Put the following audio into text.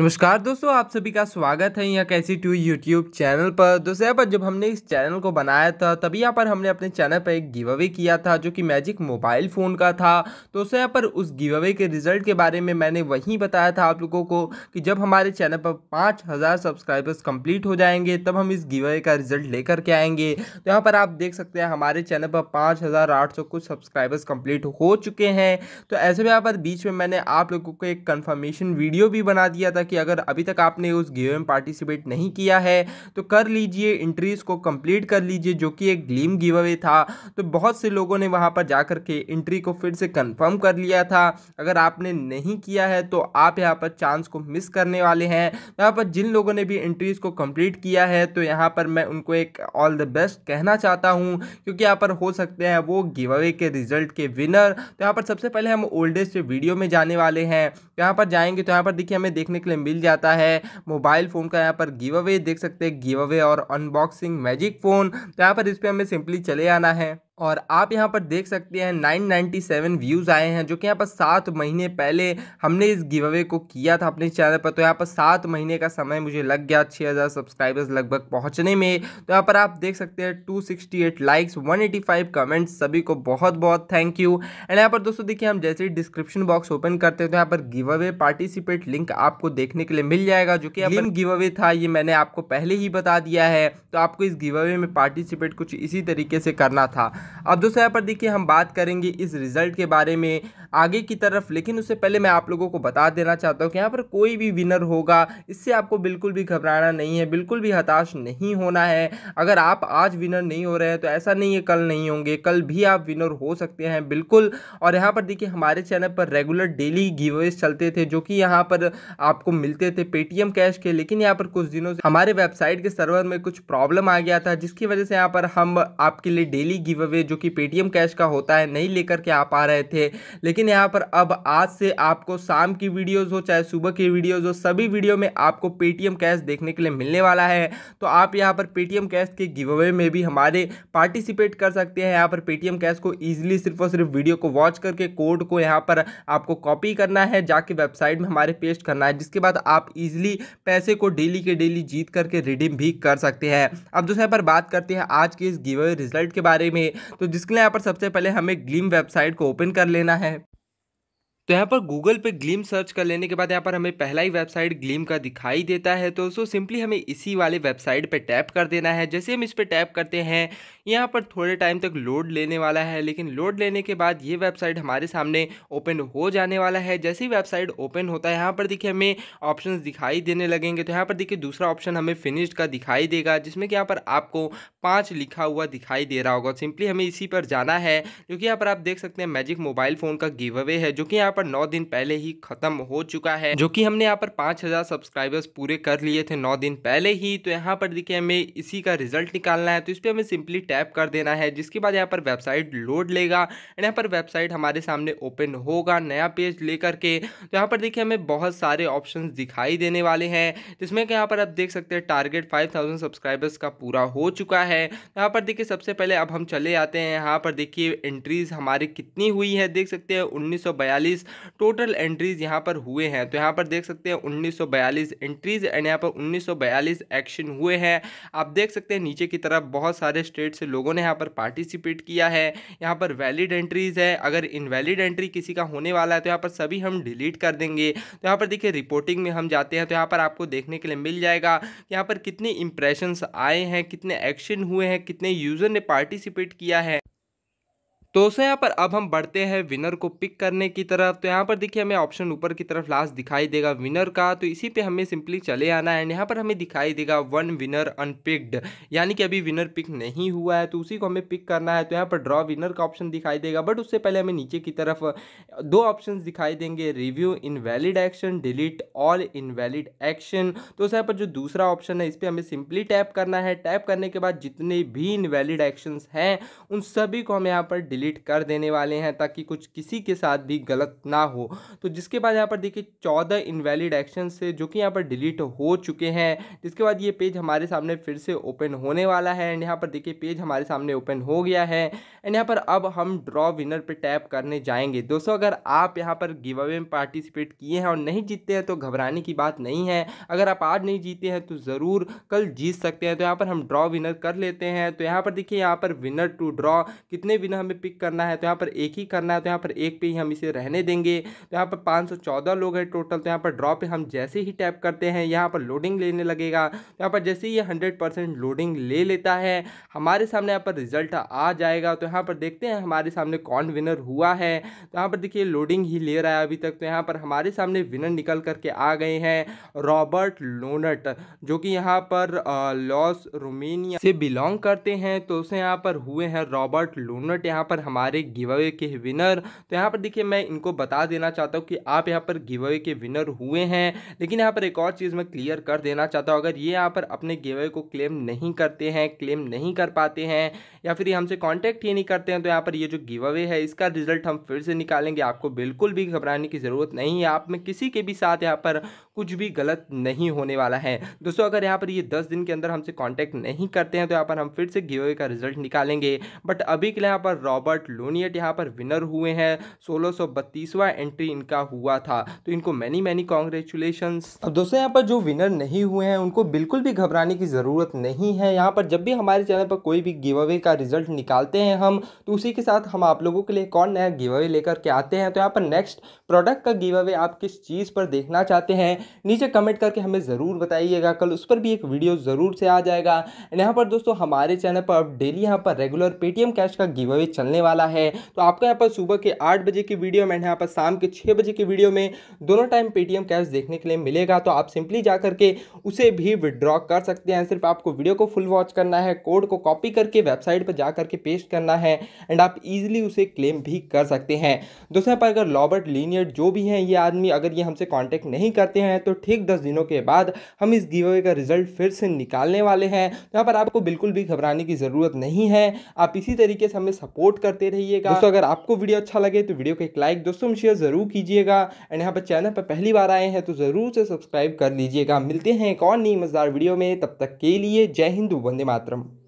नमस्कार दोस्तों आप सभी का स्वागत है यहाँ कैसी टू यूट्यूब चैनल पर दोस्तों यहाँ पर जब हमने इस चैनल को बनाया था तभी यहाँ पर हमने अपने चैनल पर एक गिव अवे किया था जो कि मैजिक मोबाइल फ़ोन का था दोस्तों यहाँ पर उस गिव अवे के रिजल्ट के बारे में मैंने वहीं बताया था आप लोगों को कि जब हमारे चैनल पर पाँच हज़ार सब्सक्राइबर्स कम्प्लीट हो जाएंगे तब हम इस गिव अवे का रिजल्ट लेकर के आएंगे तो यहाँ पर आप देख सकते हैं हमारे चैनल पर पाँच हज़ार आठ सौ कुछ सब्सक्राइबर्स कम्प्लीट हो चुके हैं तो ऐसे में यहाँ पर बीच में मैंने आप लोगों को एक कन्फर्मेशन वीडियो भी बना दिया था कि अगर अभी तक आपने उस गेम में पार्टिसिपेट नहीं किया है तो कर लीजिए इंट्रीज़ को कंप्लीट कर लीजिए जो कि एक ग्लीम गिव अवे था तो बहुत से लोगों ने वहाँ पर जा के इंट्री को फिर से कन्फर्म कर लिया था अगर आपने नहीं किया है तो आप यहाँ पर चांस को मिस करने वाले हैं यहाँ पर जिन लोगों ने भी इंट्रीज़ को कंप्लीट किया है तो यहाँ पर मैं उनको एक ऑल द बेस्ट कहना चाहता हूँ क्योंकि यहाँ पर हो सकते हैं वो गिव अवे के रिजल्ट के विनर तो यहाँ पर सबसे पहले हम ओल्डेस्ट वीडियो में जाने वाले हैं यहाँ पर जाएंगे तो यहाँ पर देखिए हमें देखने के लिए मिल जाता है मोबाइल फ़ोन का यहाँ पर गिव अवे देख सकते हैं गिव अवे और अनबॉक्सिंग मैजिक फ़ोन तो यहाँ पर इस पर हमें सिंपली चले आना है और आप यहाँ पर देख सकते हैं 997 व्यूज़ आए हैं जो कि यहाँ पर सात महीने पहले हमने इस गिव अवे को किया था अपने चैनल पर तो यहाँ पर सात महीने का समय मुझे लग गया छः हज़ार सब्सक्राइबर्स लगभग पहुँचने में तो यहाँ पर आप देख सकते हैं 268 लाइक्स 185 कमेंट्स सभी को बहुत बहुत थैंक यू एंड यहाँ पर दोस्तों देखिए हम जैसे ही डिस्क्रिप्शन बॉक्स ओपन करते हैं तो यहाँ पर गिव अवे पार्टिसिपेट लिंक आपको देखने के लिए मिल जाएगा जो कि अपन गिव अवे था ये मैंने आपको पहले ही बता दिया है तो आपको इस गिव अवे में पार्टिसिपेट कुछ इसी तरीके से करना था अब दोस्तों यहाँ पर देखिए हम बात करेंगे इस रिज़ल्ट के बारे में आगे की तरफ लेकिन उससे पहले मैं आप लोगों को बता देना चाहता हूँ कि यहाँ पर कोई भी विनर होगा इससे आपको बिल्कुल भी घबराना नहीं है बिल्कुल भी हताश नहीं होना है अगर आप आज विनर नहीं हो रहे हैं तो ऐसा नहीं है कल नहीं होंगे कल भी आप विनर हो सकते हैं बिल्कुल और यहाँ पर देखिए हमारे चैनल पर रेगुलर डेली गिवेज चलते थे जो कि यहाँ पर आपको मिलते थे पेटीएम कैश के लेकिन यहाँ पर कुछ दिनों से हमारे वेबसाइट के सर्वर में कुछ प्रॉब्लम आ गया था जिसकी वजह से यहाँ पर हम आपके लिए डेली गिव अवे जो कि पेटीएम कैश का होता है नहीं लेकर के आ पा रहे थे लेकिन लेकिन यहाँ पर अब आज से आपको शाम की वीडियोज़ हो चाहे सुबह की वीडियोज़ हो सभी वीडियो में आपको पेटीएम कैश देखने के लिए मिलने वाला है तो आप यहाँ पर पेटीएम कैश के गिव अवे में भी हमारे पार्टिसिपेट कर सकते हैं यहाँ पर पेटीएम कैश को ईजिली सिर्फ और सिर्फ वीडियो को वॉच करके कोड को यहाँ पर आपको कॉपी करना है जाके वेबसाइट में हमारे पेस्ट करना है जिसके बाद आप ईजिली पैसे को डेली के डेली जीत करके रिडीम भी कर सकते हैं अब दूसरे पर बात करते हैं आज के इस गिव अवे रिजल्ट के बारे में तो जिसके लिए यहाँ पर सबसे पहले हमें ग्लीम वेबसाइट को ओपन कर लेना है तो यहाँ पर गूगल पे ग्लीम सर्च कर लेने के बाद यहाँ पर हमें पहला ही वेबसाइट ग्लीम का दिखाई देता है तो सो सिंपली हमें इसी वाले वेबसाइट पे टैप कर देना है जैसे हम इस पर टैप करते हैं यहाँ पर थोड़े टाइम तक लोड लेने वाला है लेकिन लोड लेने के बाद ये वेबसाइट हमारे सामने ओपन हो जाने वाला है जैसे ही वेबसाइट ओपन होता है यहाँ पर देखिए हमें ऑप्शन दिखाई देने लगेंगे तो यहाँ पर देखिए दूसरा ऑप्शन हमें फिनिश्ड का दिखाई देगा जिसमें कि यहाँ पर आपको पाँच लिखा हुआ दिखाई दे रहा होगा सिंपली हमें इसी पर जाना है जो कि यहाँ पर आप देख सकते हैं मैजिक मोबाइल फ़ोन का गिव अवे है जो कि यहाँ पर पर नौ दिन पहले ही खत्म हो चुका है जो कि हमने यहाँ पर पांच हज़ार सब्सक्राइबर्स पूरे कर लिए थे नौ दिन पहले ही तो यहाँ पर देखिए हमें इसी का रिजल्ट निकालना है तो इस पर हमें सिंपली टैप कर देना है जिसके बाद यहाँ पर वेबसाइट लोड लेगा एंड यहाँ पर वेबसाइट हमारे सामने ओपन होगा नया पेज लेकर के तो यहाँ पर देखिए हमें बहुत सारे ऑप्शन दिखाई देने वाले हैं जिसमें कि यहाँ पर आप देख सकते हैं टारगेट फाइव सब्सक्राइबर्स का पूरा हो चुका है तो यहाँ पर देखिए सबसे पहले अब हम चले आते हैं यहाँ पर देखिए एंट्रीज हमारी कितनी हुई है देख सकते हैं उन्नीस बयालीस टोटल एंट्रीज यहाँ पर हुए हैं तो यहाँ पर देख सकते हैं उन्नीस एंट्रीज एंड यहाँ पर उन्नीस एक्शन हुए हैं आप देख सकते हैं नीचे की तरफ बहुत सारे स्टेट से लोगों ने यहाँ पर पार्टिसिपेट किया है यहाँ पर वैलिड एंट्रीज है अगर इनवैलिड एंट्री किसी का होने वाला है तो यहाँ पर सभी हम डिलीट कर देंगे तो यहाँ पर देखिए रिपोर्टिंग में हम जाते हैं तो यहाँ पर आपको देखने के लिए मिल जाएगा यहाँ पर कितने इंप्रेशंस आए हैं कितने एक्शन हुए हैं कितने यूज़र ने पार्टिसिपेट किया है तो दोस्तों यहाँ पर अब हम बढ़ते हैं विनर को पिक करने की तरफ तो यहाँ पर देखिए हमें ऑप्शन ऊपर की तरफ लास्ट दिखाई देगा विनर का तो इसी पे हमें सिंपली चले आना है एंड यहाँ पर हमें दिखाई देगा वन विनर अनपिक्ड यानी कि अभी विनर पिक नहीं हुआ है तो उसी को हमें पिक करना है तो यहाँ पर ड्रॉ विनर का ऑप्शन दिखाई देगा बट उससे पहले हमें नीचे की तरफ दो ऑप्शन दिखाई देंगे review in action delete all in action तो यहाँ पर जो दूसरा ऑप्शन है इस पर हमें सिंपली टैप करना है टैप करने के बाद जितने भी इनवैलिड एक्शन हैं उन सभी को हमें यहाँ पर डिलीट कर देने वाले हैं ताकि कुछ किसी के साथ भी गलत ना हो तो जिसके बाद यहाँ पर देखिए चौदह इनवैलिड एक्शन से जो कि यहाँ पर डिलीट हो चुके हैं जिसके बाद ये पेज हमारे सामने फिर से ओपन होने वाला है एंड यहाँ पर देखिए पेज हमारे सामने ओपन हो गया है एंड यहाँ पर अब हम ड्रॉ विनर पर टैप करने जाएंगे दोस्तों अगर आप यहाँ पर गिव अवे में पार्टिसिपेट किए हैं और नहीं जीतते हैं तो घबराने की बात नहीं है अगर आप आज नहीं जीते हैं तो ज़रूर कल जीत सकते हैं तो यहाँ पर हम ड्रॉ विनर कर लेते हैं तो यहाँ पर देखिए यहाँ पर विनर टू ड्रॉ कितने विनर हमें पिक करना है तो यहाँ पर एक ही करना है तो यहाँ पर एक पे ही हम इसे रहने देंगे तो यहाँ पर पाँच लोग हैं टोटल तो यहाँ पर ड्रॉ पे हम जैसे ही टैप करते हैं यहाँ पर लोडिंग लेने लगेगा तो यहाँ पर जैसे ही ये हंड्रेड लोडिंग ले लेता है हमारे सामने यहाँ पर रिजल्ट आ जाएगा तो यहाँ पर देखते हैं हमारे सामने कौन विनर हुआ है तो यहाँ पर देखिए लोडिंग ही ले रहा है अभी तक तो यहाँ पर हमारे सामने विनर निकल करके आ गए हैं रॉबर्ट लोनट जो कि यहाँ पर लॉस रोमेनिया से बिलोंग करते हैं तो उसे यहाँ पर हुए हैं रॉबर्ट लोनट यहाँ पर पर हमारे गिव अवे के विनर तो यहाँ पर देखिए मैं इनको बता देना चाहता हूँ कि आप यहाँ पर गिव अवे के विनर हुए हैं लेकिन यहाँ पर एक और चीज़ मैं क्लियर कर देना चाहता हूँ अगर ये यहाँ पर अपने गिव अवे को क्लेम नहीं करते हैं क्लेम नहीं कर पाते हैं या फिर हमसे कॉन्टैक्ट ही नहीं करते हैं तो यहाँ पर ये जो गिव अवे है इसका रिजल्ट हम फिर से निकालेंगे आपको बिल्कुल भी घबराने की ज़रूरत नहीं है आप में किसी के भी साथ यहाँ पर कुछ भी गलत नहीं होने वाला है दोस्तों अगर यहाँ पर ये दस दिन के अंदर हमसे कॉन्टैक्ट नहीं करते हैं तो यहाँ पर हम फिर से गिव अवे का रिजल्ट निकालेंगे बट अभी के लिए यहाँ पर रॉबर्ट रॉबर्ट लोनियट यहाँ पर विनर हुए हैं सोलह एंट्री इनका हुआ था तो इनको मैनी मैनी कॉन्ग्रेचुलेशन अब दोस्तों यहाँ पर जो विनर नहीं हुए हैं उनको बिल्कुल भी घबराने की ज़रूरत नहीं है यहाँ पर जब भी हमारे चैनल पर कोई भी गिव अवे का रिजल्ट निकालते हैं हम तो उसी के साथ हम आप लोगों के लिए कौन नया गिव अवे लेकर के आते हैं तो यहाँ पर नेक्स्ट प्रोडक्ट का गिव अवे आप किस चीज़ पर देखना चाहते हैं नीचे कमेंट करके हमें ज़रूर बताइएगा कल उस पर भी एक वीडियो ज़रूर से आ जाएगा यहाँ पर दोस्तों हमारे चैनल पर अब डेली यहाँ पर रेगुलर पेटीएम कैश का गिव अवे चलने आने वाला है तो आपको यहाँ पर सुबह के आठ बजे की वीडियो में यहाँ पर शाम के छः बजे की वीडियो में दोनों टाइम पेटीएम कैश देखने के लिए मिलेगा तो आप सिंपली जा करके उसे भी विड्रॉ कर सकते हैं सिर्फ आपको वीडियो को फुल वॉच करना है कोड को कॉपी करके वेबसाइट पर जा करके पेस्ट करना है एंड आप ईजिली उसे क्लेम भी कर सकते हैं दूसरे यहाँ पर अगर लॉबर्ट लीनियर जो भी हैं ये आदमी अगर ये हमसे कॉन्टैक्ट नहीं करते हैं तो ठीक दस दिनों के बाद हम इस अवे का रिजल्ट फिर से निकालने वाले हैं तो यहाँ पर आपको बिल्कुल भी घबराने की ज़रूरत नहीं है आप इसी तरीके से हमें सपोर्ट कर करते रहिएगा दोस्तों अगर आपको वीडियो अच्छा लगे तो वीडियो को एक लाइक दोस्तों में शेयर जरूर कीजिएगा एंड यहाँ पर चैनल पर पहली बार आए हैं तो ज़रूर से सब्सक्राइब कर लीजिएगा मिलते हैं एक और नई मज़ेदार वीडियो में तब तक के लिए जय हिंदू वंदे मातरम